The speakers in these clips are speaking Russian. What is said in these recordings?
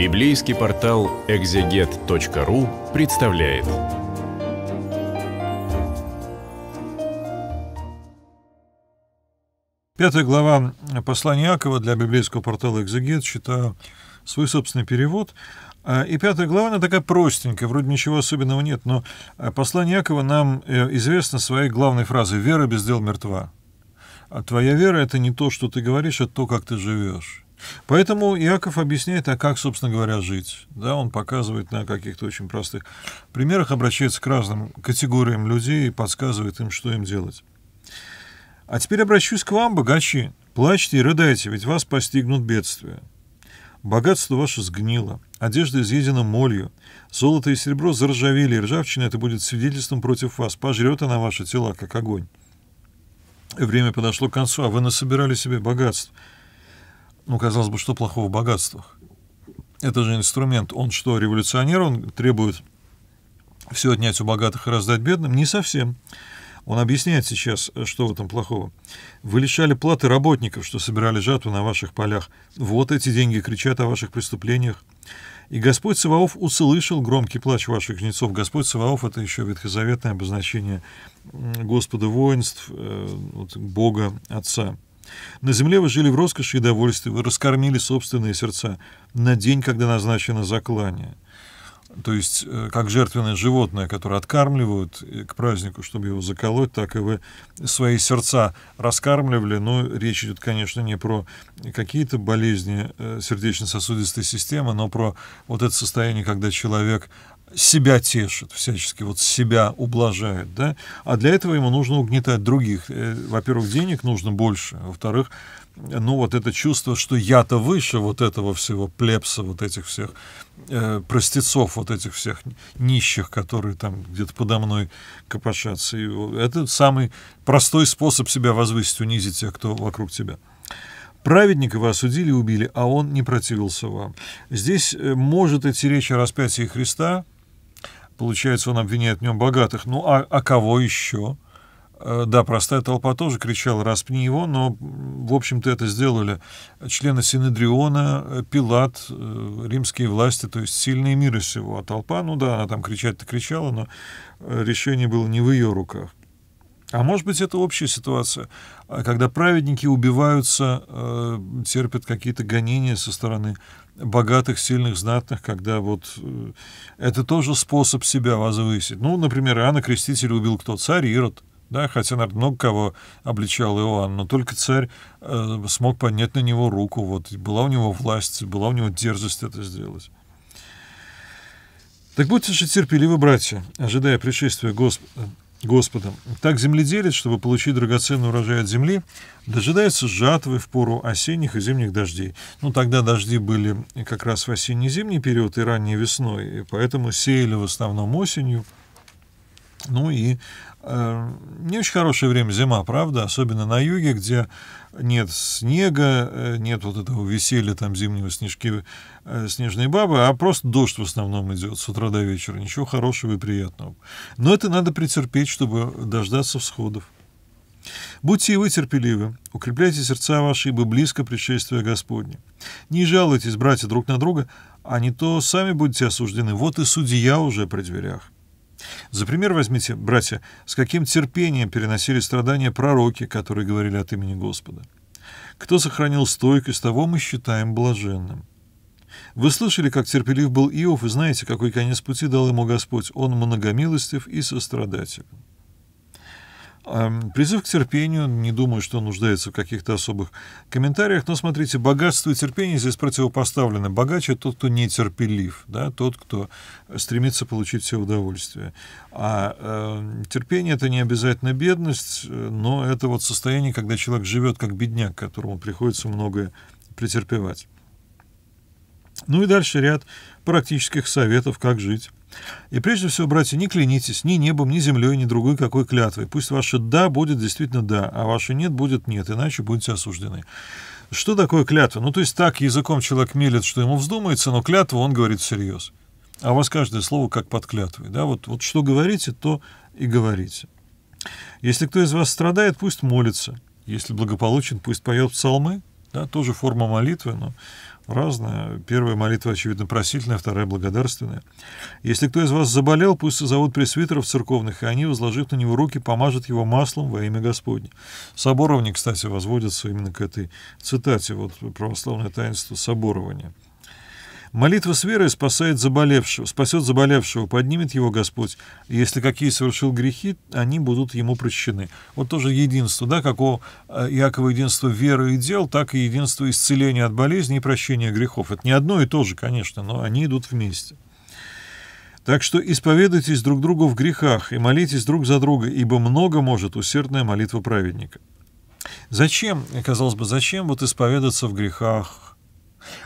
Библейский портал экзегет.ру представляет. Пятая глава послания Якова для библейского портала «Экзегет» читаю свой собственный перевод. А, и пятая глава, она такая простенькая, вроде ничего особенного нет, но а, послание Якова нам э, известно своей главной фразой «Вера без дел мертва». А твоя вера — это не то, что ты говоришь, а то, как ты живешь. Поэтому Иаков объясняет, а как, собственно говоря, жить. Да, он показывает на каких-то очень простых примерах, обращается к разным категориям людей и подсказывает им, что им делать. А теперь обращусь к вам, богачи. Плачьте и рыдайте, ведь вас постигнут бедствия. Богатство ваше сгнило, одежда изъедена молью, золото и серебро заржавели, и ржавчина это будет свидетельством против вас, пожрет она ваше тела, как огонь. Время подошло к концу, а вы насобирали себе богатств – ну, казалось бы, что плохого в богатствах? Это же инструмент. Он что, революционер? Он требует все отнять у богатых и раздать бедным? Не совсем. Он объясняет сейчас, э, что в этом плохого. Вы лишали платы работников, что собирали жатву на ваших полях. Вот эти деньги кричат о ваших преступлениях. И Господь Саваоф услышал громкий плач ваших жнецов. Господь Саваоф — это еще ветхозаветное обозначение Господа воинств, э, Бога Отца. На земле вы жили в роскоши и довольстве, вы раскормили собственные сердца на день, когда назначено заклание. То есть, э, как жертвенное животное, которое откармливают э, к празднику, чтобы его заколоть, так и вы свои сердца раскармливали. Но речь идет, конечно, не про какие-то болезни э, сердечно-сосудистой системы, но про вот это состояние, когда человек себя тешит, всячески вот себя ублажает, да, а для этого ему нужно угнетать других. Э, во-первых, денег нужно больше, а во-вторых, ну, вот это чувство, что я-то выше вот этого всего плепса, вот этих всех э, простецов, вот этих всех нищих, которые там где-то подо мной копошатся. И это самый простой способ себя возвысить, унизить тех, кто вокруг тебя. Праведника вы осудили и убили, а он не противился вам. Здесь э, может идти речь о распятии Христа, Получается, он обвиняет в нем богатых. Ну, а, а кого еще? Э, да, простая толпа тоже кричала «распни его», но, в общем-то, это сделали члены Синедриона, э, Пилат, э, римские власти, то есть сильные мира сего. А толпа, ну да, она там кричать-то кричала, но решение было не в ее руках. А может быть, это общая ситуация, а, когда праведники убиваются, э, терпят какие-то гонения со стороны богатых, сильных, знатных, когда вот э, это тоже способ себя возвысить. Ну, например, Иоанна Креститель убил кто? Царь Ирод. Да, хотя, наверное, много кого обличал Иоанн, но только царь э, смог поднять на него руку. Вот, была у него власть, была у него дерзость это сделать. Так будьте же терпеливы, братья, ожидая пришествия Господа Господом. Так земледелец, чтобы получить драгоценный урожай от земли, дожидается жатвы в пору осенних и зимних дождей. Ну, тогда дожди были как раз в осенне-зимний период и ранней весной, и поэтому сеяли в основном осенью, ну и э, не очень хорошее время зима, правда, особенно на юге, где нет снега, э, нет вот этого веселья там зимнего снежки, э, снежной бабы, а просто дождь в основном идет с утра до вечера, ничего хорошего и приятного. Но это надо претерпеть, чтобы дождаться всходов. Будьте и вы терпеливы, укрепляйте сердца ваши, ибо близко пришествие Господне. Не жалуйтесь, братья, друг на друга, а не то сами будете осуждены. Вот и судья уже при дверях. За пример возьмите, братья, с каким терпением переносили страдания пророки, которые говорили от имени Господа. Кто сохранил стойкость, того мы считаем блаженным. Вы слышали, как терпелив был Иов, и знаете, какой конец пути дал ему Господь. Он многомилостив и сострадателен. Призыв к терпению, не думаю, что нуждается в каких-то особых комментариях, но смотрите, богатство и терпение здесь противопоставлены. Богаче тот, кто нетерпелив, да, тот, кто стремится получить все удовольствие. А э, терпение это не обязательно бедность, э, но это вот состояние, когда человек живет как бедняк, которому приходится многое претерпевать. Ну и дальше ряд практических советов, как жить и прежде всего, братья, не клянитесь ни небом, ни землей, ни другой какой клятвой. Пусть ваше «да» будет действительно «да», а ваше «нет» будет «нет», иначе будете осуждены. Что такое клятва? Ну, то есть так языком человек мелет, что ему вздумается, но клятву он говорит всерьез. А у вас каждое слово как под клятвой. Да? Вот, вот что говорите, то и говорите. Если кто из вас страдает, пусть молится. Если благополучен, пусть поет псалмы. Да? Тоже форма молитвы, но разное Первая молитва, очевидно, просительная, вторая — благодарственная. Если кто из вас заболел, пусть зовут пресвитеров церковных, и они, возложив на него руки, помажут его маслом во имя Господне. Соборовник, кстати, возводится именно к этой цитате, вот православное таинство соборования — Молитва с верой спасает заболевшего, спасет заболевшего, поднимет его Господь. Если какие совершил грехи, они будут ему прощены. Вот тоже единство, да, как у э, Иакова единство веры и дел, так и единство исцеления от болезни и прощения грехов. Это не одно и то же, конечно, но они идут вместе. Так что исповедуйтесь друг другу в грехах и молитесь друг за друга, ибо много может усердная молитва праведника. Зачем, казалось бы, зачем вот исповедаться в грехах,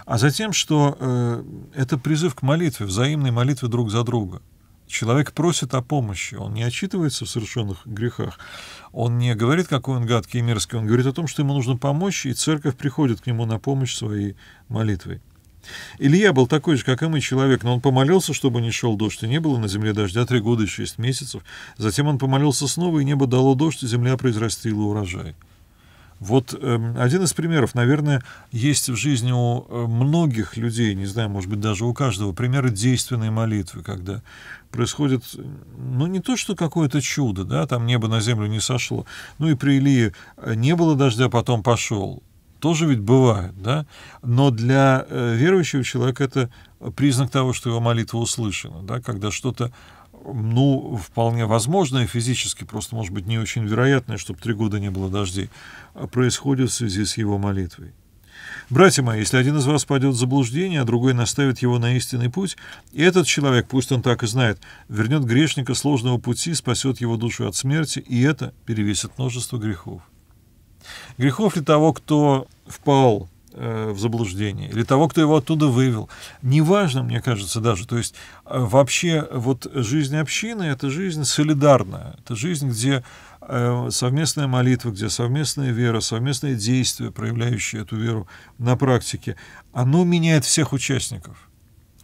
а затем, что э, это призыв к молитве, взаимной молитве друг за друга. Человек просит о помощи, он не отчитывается в совершенных грехах, он не говорит, какой он гадкий и мерзкий, он говорит о том, что ему нужно помочь, и церковь приходит к нему на помощь своей молитвой. Илья был такой же, как и мы, человек, но он помолился, чтобы не шел дождь, и не было на земле дождя три года и шесть месяцев. Затем он помолился снова, и небо дало дождь, и земля произрастила урожай. Вот э, один из примеров, наверное, есть в жизни у э, многих людей, не знаю, может быть, даже у каждого, примеры действенной молитвы, когда происходит, ну, не то, что какое-то чудо, да, там небо на землю не сошло, ну, и при Илии э, не было дождя, потом пошел. Тоже ведь бывает, да, но для э, верующего человека это признак того, что его молитва услышана, да, когда что-то ну, вполне возможное физически, просто, может быть, не очень вероятное, чтобы три года не было дождей, а происходит в связи с его молитвой. Братья мои, если один из вас пойдет в заблуждение, а другой наставит его на истинный путь, и этот человек, пусть он так и знает, вернет грешника сложного пути, спасет его душу от смерти, и это перевесит множество грехов. Грехов ли того, кто впал Э, в заблуждение, или того, кто его оттуда вывел. Неважно, мне кажется, даже. То есть э, вообще вот жизнь общины — это жизнь солидарная, это жизнь, где э, совместная молитва, где совместная вера, совместные действия, проявляющие эту веру на практике, оно меняет всех участников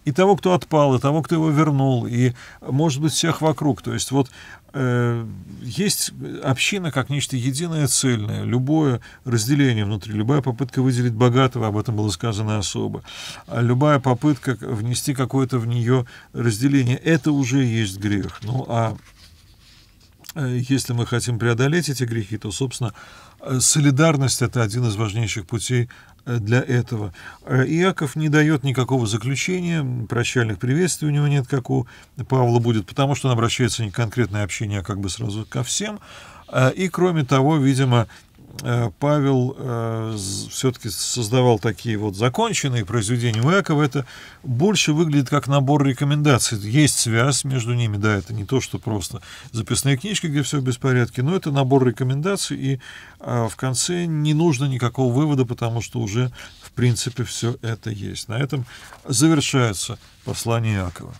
и того, кто отпал, и того, кто его вернул, и, может быть, всех вокруг. То есть вот э, есть община как нечто единое, цельное. Любое разделение внутри, любая попытка выделить богатого, об этом было сказано особо, а любая попытка внести какое-то в нее разделение, это уже есть грех. Ну, а Э, если мы хотим преодолеть эти грехи, то, собственно, э, солидарность — это один из важнейших путей э, для этого. Иаков не дает никакого заключения, прощальных приветствий у него нет, как у Павла будет, потому что он обращается не к конкретной общине, а как бы сразу ко всем. И, кроме того, видимо, Э, Павел э, все-таки создавал такие вот законченные произведения у Якова, это больше выглядит как набор рекомендаций. Есть связь между ними, да, это не то, что просто записные книжки, где все в беспорядке, но это набор рекомендаций, и а, в конце не нужно никакого вывода, потому что уже, в принципе, все это есть. На этом завершается послание Якова.